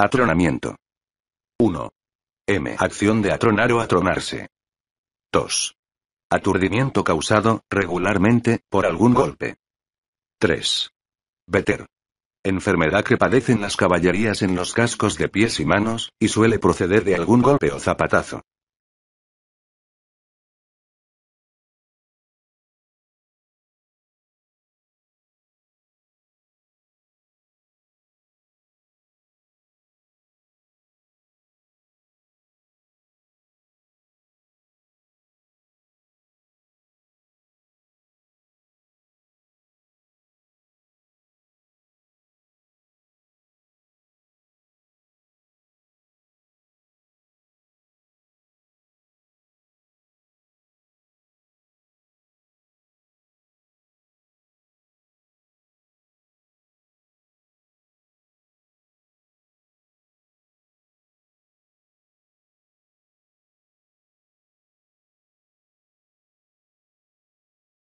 Atronamiento. 1. M. Acción de atronar o atronarse. 2. Aturdimiento causado, regularmente, por algún golpe. 3. Veter. Enfermedad que padecen las caballerías en los cascos de pies y manos, y suele proceder de algún golpe o zapatazo.